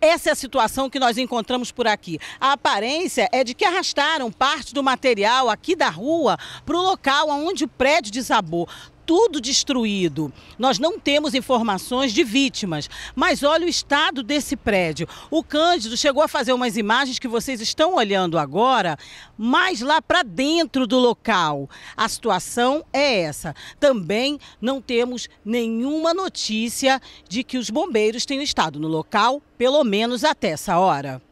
Essa é a situação que nós encontramos por aqui. A aparência é de que arrastaram parte do material aqui da rua para o local onde o prédio desabou tudo destruído. Nós não temos informações de vítimas, mas olha o estado desse prédio. O Cândido chegou a fazer umas imagens que vocês estão olhando agora, mas lá para dentro do local. A situação é essa. Também não temos nenhuma notícia de que os bombeiros tenham estado no local, pelo menos até essa hora.